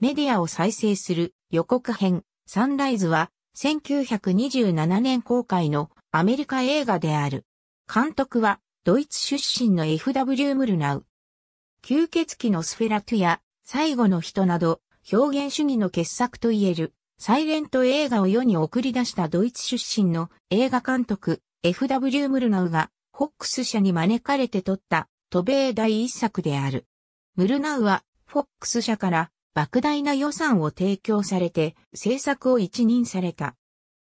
メディアを再生する予告編サンライズは1927年公開のアメリカ映画である。監督はドイツ出身の F.W. ムルナウ。吸血鬼のスフェラトゥや最後の人など表現主義の傑作といえるサイレント映画を世に送り出したドイツ出身の映画監督 F.W. ムルナウがホックス社に招かれて撮った渡米第一作である。ムルナウはフォックス社から莫大な予算を提供されて制作を一任された。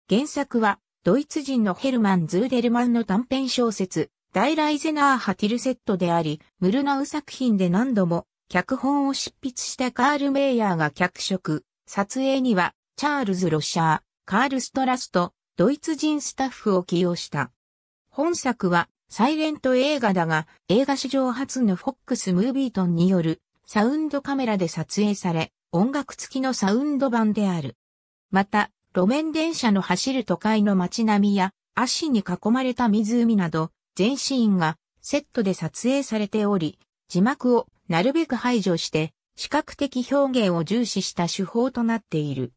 原作はドイツ人のヘルマン・ズーデルマンの短編小説、ダイライゼナーハ・ティルセットであり、ムルナウ作品で何度も脚本を執筆したカール・メイヤーが脚色、撮影にはチャールズ・ロシャー、カール・ストラスト、ドイツ人スタッフを起用した。本作はサイレント映画だが、映画史上初のフォックス・ムービートンによるサウンドカメラで撮影され、音楽付きのサウンド版である。また、路面電車の走る都会の街並みや、足に囲まれた湖など、全シーンがセットで撮影されており、字幕をなるべく排除して、視覚的表現を重視した手法となっている。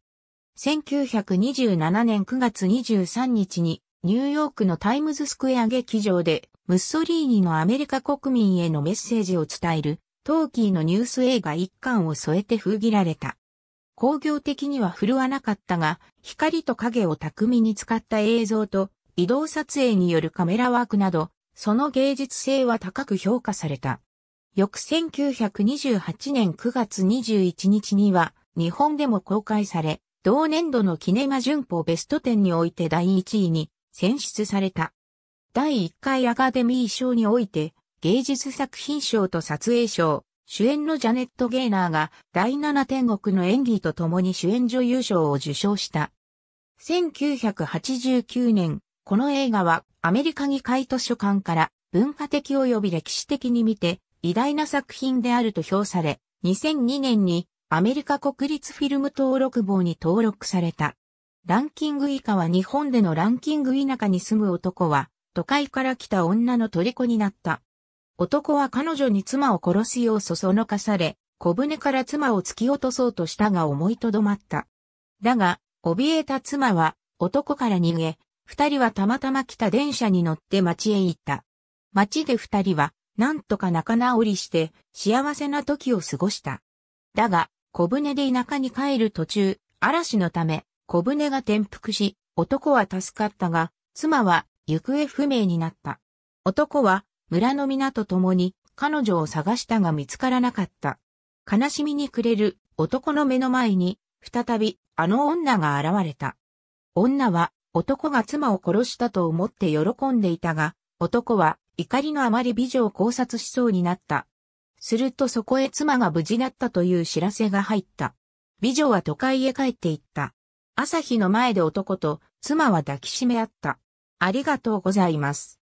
1927年9月23日に、ニューヨークのタイムズスクエア劇場で、ムッソリーニのアメリカ国民へのメッセージを伝えるトーキーのニュース映画一巻を添えて封切られた。工業的には振るわなかったが、光と影を巧みに使った映像と、移動撮影によるカメラワークなど、その芸術性は高く評価された。翌1928年9月21日には、日本でも公開され、同年度のキネマ旬報ベスト10において第1位に選出された。第1回アカデミー賞において、芸術作品賞と撮影賞、主演のジャネット・ゲイナーが第七天国の演技とともに主演女優賞を受賞した。1989年、この映画はアメリカ議会図書館から文化的及び歴史的に見て偉大な作品であると評され、2002年にアメリカ国立フィルム登録簿に登録された。ランキング以下は日本でのランキング田舎に住む男は都会から来た女の虜になった。男は彼女に妻を殺すようそそのかされ、小舟から妻を突き落とそうとしたが思いとどまった。だが、怯えた妻は男から逃げ、二人はたまたま来た電車に乗って町へ行った。町で二人は、なんとか仲直りして、幸せな時を過ごした。だが、小舟で田舎に帰る途中、嵐のため、小舟が転覆し、男は助かったが、妻は行方不明になった。男は村の皆と共に彼女を探したが見つからなかった。悲しみに暮れる男の目の前に、再びあの女が現れた。女は男が妻を殺したと思って喜んでいたが、男は怒りのあまり美女を考察しそうになった。するとそこへ妻が無事だったという知らせが入った。美女は都会へ帰っていった。朝日の前で男と妻は抱きしめ合った。ありがとうございます。